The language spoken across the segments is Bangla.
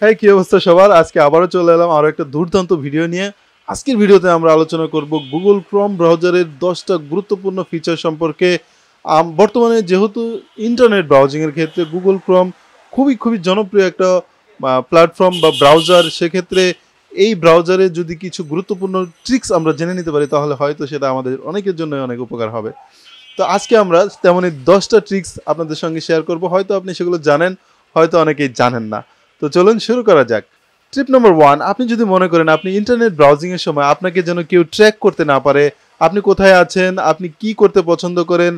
হ্যাঁ কি অবস্থা সবার আজকে আবারও চলে এলাম আরও একটা দুর্দান্ত ভিডিও নিয়ে আজকের ভিডিওতে আমরা আলোচনা করব গুগল ক্রম ব্রাউজারের দশটা গুরুত্বপূর্ণ ফিচার সম্পর্কে বর্তমানে যেহেতু ইন্টারনেট ব্রাউজিংয়ের ক্ষেত্রে গুগল ক্রম খুবই খুবই জনপ্রিয় একটা প্ল্যাটফর্ম বা ব্রাউজার সেক্ষেত্রে এই ব্রাউজারে যদি কিছু গুরুত্বপূর্ণ ট্রিক্স আমরা জেনে নিতে পারি তাহলে হয়তো সেটা আমাদের অনেকের জন্যই অনেক উপকার হবে তো আজকে আমরা তেমনই দশটা ট্রিক্স আপনাদের সঙ্গে শেয়ার করব হয়তো আপনি সেগুলো জানেন হয়তো অনেকেই জানেন না তো চলুন শুরু করা যাক ট্রিপ নম্বর ওয়ান আপনি যদি মনে করেন আপনি ইন্টারনেট ব্রাউজিংয়ের সময় আপনাকে যেন কেউ ট্র্যাক করতে না পারে আপনি কোথায় আছেন আপনি কি করতে পছন্দ করেন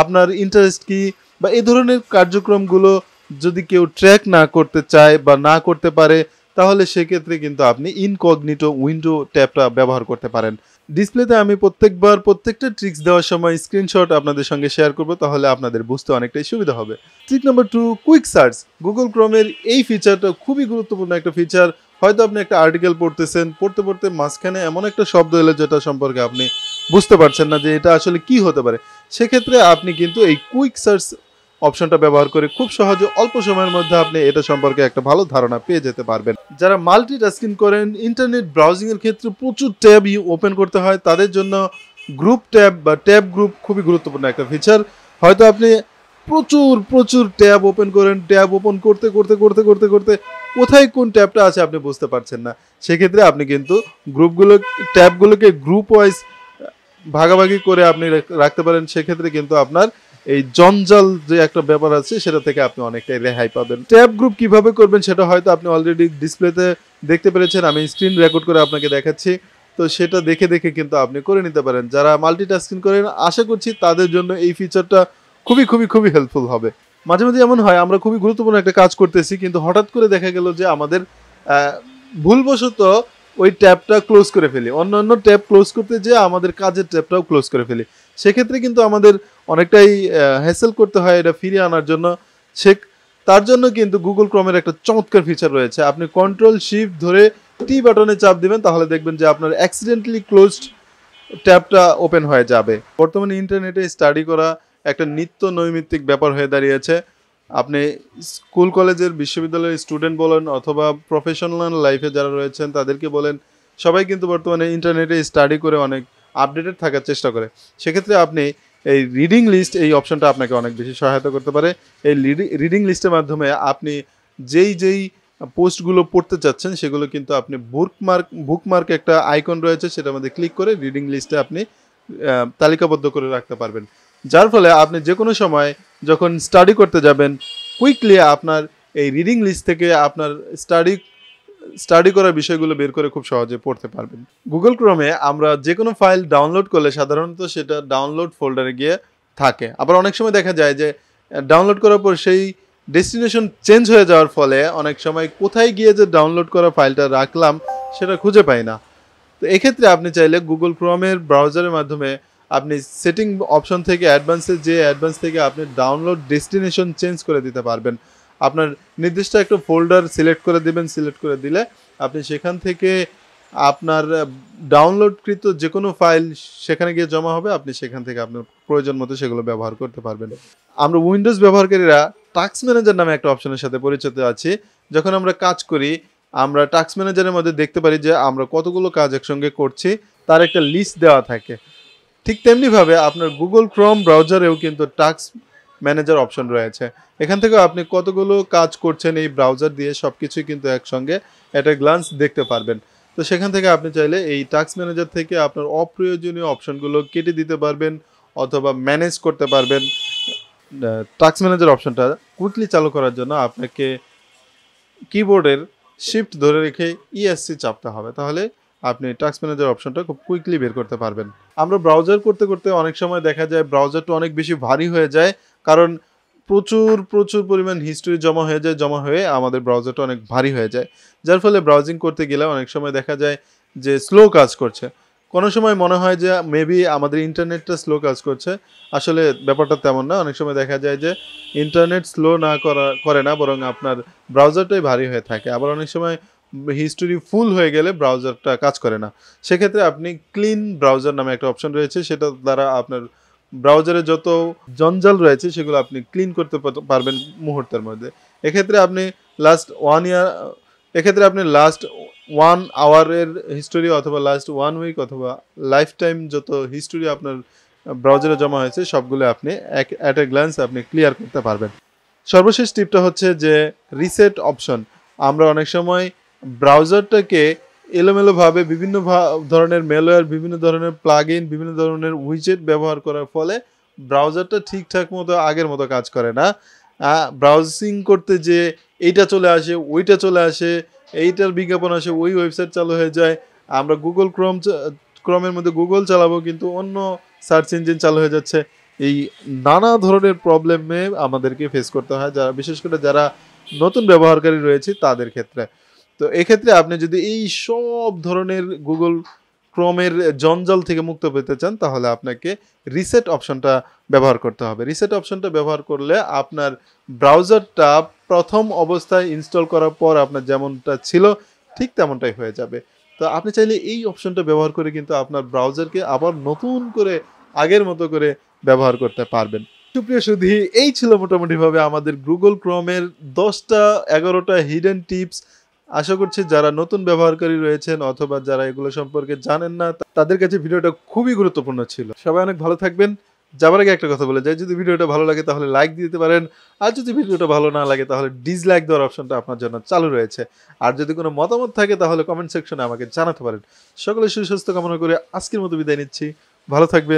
আপনার ইন্টারেস্ট কি বা এই ধরনের কার্যক্রমগুলো যদি কেউ ট্র্যাক না করতে চায় বা না করতে পারে তাহলে সেক্ষেত্রে কিন্তু আপনি ইনকগনিটো উইন্ডো ট্যাপটা ব্যবহার করতে পারেন ডিসপ্লেতে আমি প্রত্যেকবার প্রত্যেকটা ট্রিক্স দেওয়ার সময় স্ক্রিনশট আপনাদের সঙ্গে শেয়ার করব তাহলে আপনাদের বুঝতে অনেকটাই সুবিধা হবে trick number two quick search Google ক্রোমের এই ফিচারটা খুবই গুরুত্বপূর্ণ একটা ফিচার হয়তো আপনি একটা আর্টিকেল পড়তেছেন পড়তে পড়তে মাঝখানে এমন একটা শব্দ এলো যেটা সম্পর্কে আপনি বুঝতে পারছেন না যে এটা আসলে কি হতে পারে সেক্ষেত্রে আপনি কিন্তু এই কুইক সার্চ অপশনটা ব্যবহার করে খুব সহজে অল্প সময়ের মধ্যে আপনি এটা সম্পর্কে একটা ভালো ধারণা পেয়ে যেতে পারবেন যারা মাল্টি টাস্কিং করেন ইন্টারনেট ব্রাউজিং এর ক্ষেত্রে প্রচুর ট্যাবই ওপেন করতে হয় তাদের জন্য গ্রুপ ট্যাব বা ট্যাব গ্রুপ খুবই গুরুত্বপূর্ণ একটা ফিচার হয়তো আপনি প্রচুর প্রচুর ট্যাব ওপেন করেন ট্যাব ওপেন করতে করতে করতে করতে করতে কোথায় কোন ট্যাবটা আছে আপনি বুঝতে পারছেন না সেক্ষেত্রে আপনি কিন্তু গ্রুপগুলো ট্যাবগুলোকে গ্রুপ ওয়াইজ ভাগাভাগি করে আপনি রাখতে পারেন সেক্ষেত্রে কিন্তু আপনার এই জঞ্জাল যে একটা ব্যাপার আছে সেটা থেকে আপনি অনেকটাই রেহাই পাবেন ট্যাব গ্রুপ কিভাবে করবেন সেটা হয়তো আপনি অলরেডি ডিসপ্লেতে দেখতে পেরেছেন আমি স্ক্রিন রেকর্ড করে আপনাকে দেখাচ্ছি তো সেটা দেখে দেখে কিন্তু আপনি করে নিতে পারেন যারা মাল্টিটাস্কিং করেন আশা করছি তাদের জন্য এই ফিচারটা খুবই খুবই খুবই হেল্পফুল হবে মাঝে মাঝে এমন হয় আমরা খুবই গুরুত্বপূর্ণ একটা কাজ করতেছি কিন্তু হঠাৎ করে দেখা গেল যে আমাদের ভুলবশত ওই ট্যাবটা ক্লোজ করে ফেলি অন্য অন্য ট্যাব ক্লোজ করতে যেয়ে আমাদের কাজের ট্যাবটাও ক্লোজ করে ফেলি সেক্ষেত্রে কিন্তু আমাদের অনেকটাই হ্যাসেল করতে হয় এটা ফিরিয়ে আনার জন্য সে তার জন্য কিন্তু গুগল ক্রমের একটা চমৎকার ফিচার রয়েছে আপনি কন্ট্রোল শিফট ধরে টি বাটনে চাপ দিবেন তাহলে দেখবেন যে আপনার অ্যাক্সিডেন্টালি ক্লোজড ট্যাবটা ওপেন হয়ে যাবে বর্তমানে ইন্টারনেটে স্টাডি করা একটা নিত্য নৈমিত্তিক ব্যাপার হয়ে দাঁড়িয়েছে আপনি স্কুল কলেজের বিশ্ববিদ্যালয়ের স্টুডেন্ট বলেন অথবা প্রফেশনাল লাইফে যারা রয়েছেন তাদেরকে বলেন সবাই কিন্তু বর্তমানে ইন্টারনেটে স্টাডি করে অনেক আপডেটেড থাকার চেষ্টা করে সেক্ষেত্রে আপনি এই রিডিং লিস্ট এই অপশনটা আপনাকে অনেক বেশি সহায়তা করতে পারে এই রিডিং লিস্টের মাধ্যমে আপনি যেই যেই পোস্টগুলো পড়তে চাচ্ছেন সেগুলো কিন্তু আপনি বুকমার্ক বুকমার্ক একটা আইকন রয়েছে সেটার মধ্যে ক্লিক করে রিডিং লিস্টে আপনি তালিকাবদ্ধ করে রাখতে পারবেন যার ফলে আপনি যে কোনো সময় যখন স্টাডি করতে যাবেন কুইকলি আপনার এই রিডিং লিস্ট থেকে আপনার স্টাডি স্টাডি করা বিষয়গুলো বের করে খুব সহজে পড়তে পারবেন গুগল ক্রোমে আমরা যে কোনো ফাইল ডাউনলোড করলে সাধারণত সেটা ডাউনলোড ফোল্ডারে গিয়ে থাকে আবার অনেক সময় দেখা যায় যে ডাউনলোড করার পর সেই ডেস্টিনেশন চেঞ্জ হয়ে যাওয়ার ফলে অনেক সময় কোথায় গিয়ে যে ডাউনলোড করা ফাইলটা রাখলাম সেটা খুঁজে পাই না তো এক্ষেত্রে আপনি চাইলে গুগল ক্রোমের ব্রাউজারের মাধ্যমে আপনি সেটিং অপশন থেকে অ্যাডভান্সের যে অ্যাডভান্স থেকে আপনি ডাউনলোড ডেস্টিনেশন চেঞ্জ করে দিতে পারবেন আপনার নির্দিষ্ট একটা ফোল্ডার সিলেক্ট করে দিবেন সিলেক্ট করে দিলে আপনি সেখান থেকে আপনার ডাউনলোডকৃত যে কোনো ফাইল সেখানে গিয়ে জমা হবে আপনি সেখান থেকে আপনার প্রয়োজন মতো সেগুলো ব্যবহার করতে পারবেন আমরা উইন্ডোজ ব্যবহারকারীরা টাক্স ম্যানেজার নামে একটা অপশনের সাথে পরিচিত আছি যখন আমরা কাজ করি আমরা টাক্স ম্যানেজারের মধ্যে দেখতে পারি যে আমরা কতগুলো কাজ একসঙ্গে করছি তার একটা লিস্ট দেওয়া থাকে ঠিক তেমনিভাবে আপনার গুগল ক্রোম ব্রাউজারেও কিন্তু টাক্স ম্যানেজার অপশন রয়েছে এখান থেকে আপনি কতগুলো কাজ করছেন এই ব্রাউজার দিয়ে সব কিছুই কিন্তু একসঙ্গে একটা গ্লান্স দেখতে পারবেন তো সেখান থেকে আপনি চাইলে এই টাস্ক ম্যানেজার থেকে আপনার অপ্রয়োজনীয় অপশনগুলো কেটে দিতে পারবেন অথবা ম্যানেজ করতে পারবেন টাস্ক ম্যানেজার অপশনটা কুইকলি চালু করার জন্য আপনাকে কিবোর্ডের শিফট ধরে রেখে ইএসসি e চাপতে হবে তাহলে আপনি টাস্ক ম্যানেজার অপশনটা খুব কুইকলি বের করতে পারবেন আমরা ব্রাউজার করতে করতে অনেক সময় দেখা যায় ব্রাউজারটা অনেক বেশি ভারী হয়ে যায় কারণ প্রচুর প্রচুর পরিমাণ হিস্ট্রি জমা হয়ে যায় জমা হয়ে আমাদের ব্রাউজারটা অনেক ভারী হয়ে যায় যার ফলে ব্রাউজিং করতে গেলে অনেক সময় দেখা যায় যে স্লো কাজ করছে কোনো সময় মনে হয় যে মেবি আমাদের ইন্টারনেটটা স্লো কাজ করছে আসলে ব্যাপারটা তেমন না অনেক সময় দেখা যায় যে ইন্টারনেট স্লো না করা করে না বরং আপনার ব্রাউজারটাই ভারী হয়ে থাকে আবার অনেক সময় হিস্টোরি ফুল হয়ে গেলে ব্রাউজারটা কাজ করে না সেক্ষেত্রে আপনি ক্লিন ব্রাউজার নামে একটা অপশন রয়েছে সেটা দ্বারা আপনার ব্রাউজারে যত জঞ্জাল রয়েছে সেগুলো আপনি ক্লিন করতে পারবেন মুহূর্তের মধ্যে এক্ষেত্রে আপনি লাস্ট ওয়ান ইয়ার এক্ষেত্রে আপনি লাস্ট ওয়ান আওয়ারের হিস্টোরি অথবা লাস্ট ওয়ান উইক অথবা লাইফ টাইম যত হিস্টোরি আপনার ব্রাউজারে জমা হয়েছে সবগুলো আপনি এক অ্যাট এ গ্ল্যান্স আপনি ক্লিয়ার করতে পারবেন সর্বশেষ টিপটা হচ্ছে যে রিসেট অপশন আমরা অনেক সময় ব্রাউজারটাকে এলোমেলোভাবে বিভিন্ন ধরনের মেলওয়্যার বিভিন্ন ধরনের প্লাগ বিভিন্ন ধরনের উইজেট ব্যবহার করার ফলে ব্রাউজারটা ঠিকঠাক মতো আগের মতো কাজ করে না ব্রাউজিং করতে যে এইটা চলে আসে ওইটা চলে আসে এইটার বিজ্ঞাপন আসে ওই ওয়েবসাইট চালু হয়ে যায় আমরা গুগল ক্রম ক্রমের মধ্যে গুগল চালাবো কিন্তু অন্য সার্চ ইঞ্জিন চালু হয়ে যাচ্ছে এই নানা ধরনের প্রবলেমে আমাদেরকে ফেস করতে হয় যারা বিশেষ করে যারা নতুন ব্যবহারকারী রয়েছে তাদের ক্ষেত্রে তো এক্ষেত্রে আপনি যদি এই সব ধরনের গুগল ক্রমের জঞ্জাল থেকে মুক্ত পেতে চান তাহলে আপনাকে রিসেট অপশনটা ব্যবহার করতে হবে রিসেট অপশনটা ব্যবহার করলে আপনার ব্রাউজারটা প্রথম অবস্থায় ইনস্টল করার পর আপনার যেমনটা ছিল ঠিক তেমনটাই হয়ে যাবে তো আপনি চাইলে এই অপশনটা ব্যবহার করে কিন্তু আপনার ব্রাউজারকে আবার নতুন করে আগের মতো করে ব্যবহার করতে পারবেন সুপ্রিয় সুধি এই ছিল মোটামুটিভাবে আমাদের গুগল ক্রমের দশটা এগারোটা হিডেন টিপস আশা করছি যারা নতুন ব্যবহারকারী রয়েছেন অথবা যারা এগুলো সম্পর্কে জানেন না তাদের কাছে ভিডিওটা খুবই গুরুত্বপূর্ণ ছিল সবাই অনেক ভালো থাকবেন যাবার আগে একটা কথা বলে যাই যদি ভিডিওটা ভালো লাগে তাহলে লাইক দিতে পারেন আর যদি ভিডিওটা ভালো না লাগে তাহলে ডিসলাইক দেওয়ার অপশনটা আপনার জন্য চালু রয়েছে আর যদি কোনো মতামত থাকে তাহলে কমেন্ট সেকশনে আমাকে জানাতে পারেন সকলে সুস্বাস্থ্য কামনা করে আজকের মতো বিদায় নিচ্ছি ভালো থাকবেন